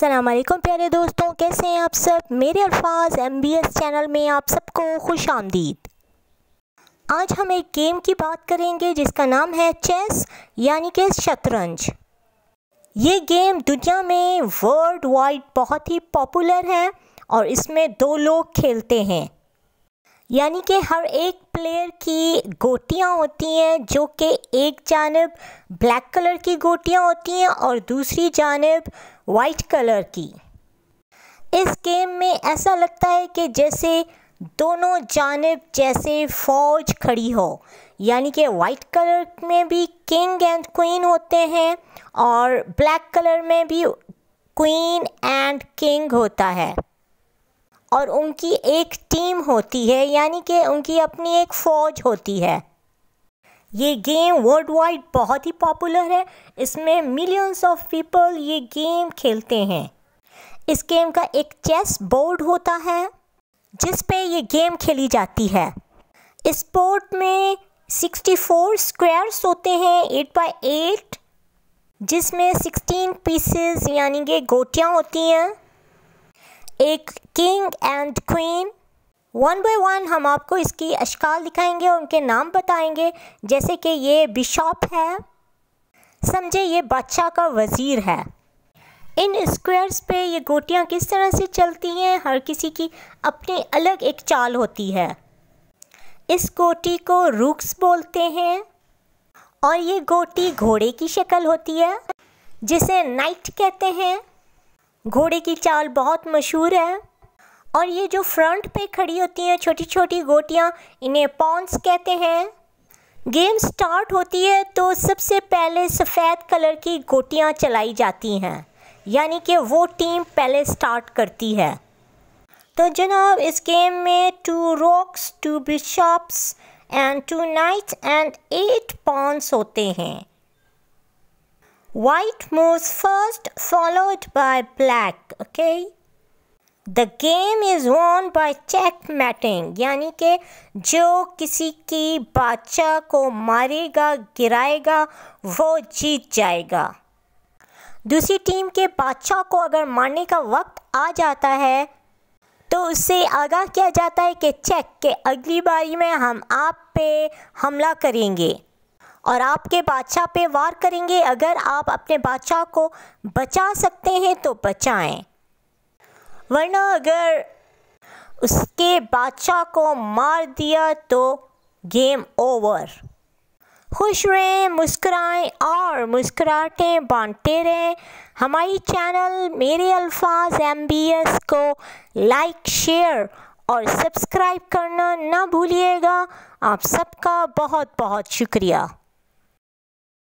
असलम प्यारे दोस्तों कैसे हैं आप सब मेरे अल्फाज एम बी एस चैनल में आप सबको खुश आमदीद आज हम एक गेम की बात करेंगे जिसका नाम है चेस यानी कि शतरंज ये गेम दुनिया में वर्ल्ड वाइड बहुत ही पॉपुलर है और इसमें दो लोग खेलते हैं यानी कि हर एक प्लेयर की गोटियाँ होती हैं जो कि एक जानब ब्लैक कलर की गोटियाँ होती हैं और दूसरी जानब वाइट कलर की इस गेम में ऐसा लगता है कि जैसे दोनों जानब जैसे फौज खड़ी हो यानी कि वाइट कलर में भी किंग एंड क्वीन होते हैं और ब्लैक कलर में भी क्वीन एंड किंग होता है और उनकी एक टीम होती है यानी कि उनकी अपनी एक फ़ौज होती है ये गेम वर्ल्ड वाइड बहुत ही पॉपुलर है इसमें मिलियंस ऑफ पीपल ये गेम खेलते हैं इस गेम का एक चेस बोर्ड होता है जिस पे ये गेम खेली जाती है इस बोर्ड में 64 स्क्वायर्स होते हैं 8 बाई एट जिसमें 16 पीसेस यानी कि गोटियाँ होती हैं एक king and queen one by one हम आपको इसकी अशकाल दिखाएंगे और उनके नाम बताएंगे जैसे कि ये बिशॉप है समझे ये बादशाह का वज़ीर है इन स्क्वायर्स पे ये गोटियाँ किस तरह से चलती हैं हर किसी की अपनी अलग एक चाल होती है इस गोटी को रुक्स बोलते हैं और ये गोटी घोड़े की शक्ल होती है जिसे नाइट कहते हैं घोड़े की चाल बहुत मशहूर है और ये जो फ्रंट पे खड़ी होती हैं छोटी छोटी गोटियाँ इन्हें पॉन्स कहते हैं गेम स्टार्ट होती है तो सबसे पहले सफ़ेद कलर की गोटियाँ चलाई जाती हैं यानी कि वो टीम पहले स्टार्ट करती है तो जनाब इस गेम में two rooks two bishops and two knights and eight pawns होते हैं White moves first, followed by black. Okay. The game is won by checkmating यानी कि जो किसी की बादशाह को मारेगा गिराएगा वो जीत जाएगा दूसरी टीम के बादशाह को अगर मारने का वक्त आ जाता है तो उससे आगाह किया जाता है कि चेक के अगली बारी में हम आप पे हमला करेंगे और आपके बादशाह पे वार करेंगे अगर आप अपने बादशाह को बचा सकते हैं तो बचाएं वरना अगर उसके बादशाह को मार दिया तो गेम ओवर खुश रहें मुस्कराएं और मुस्कराहटें बांटते रहें हमारी चैनल मेरे अल्फाज एम को लाइक शेयर और सब्सक्राइब करना ना भूलिएगा आप सबका बहुत बहुत शुक्रिया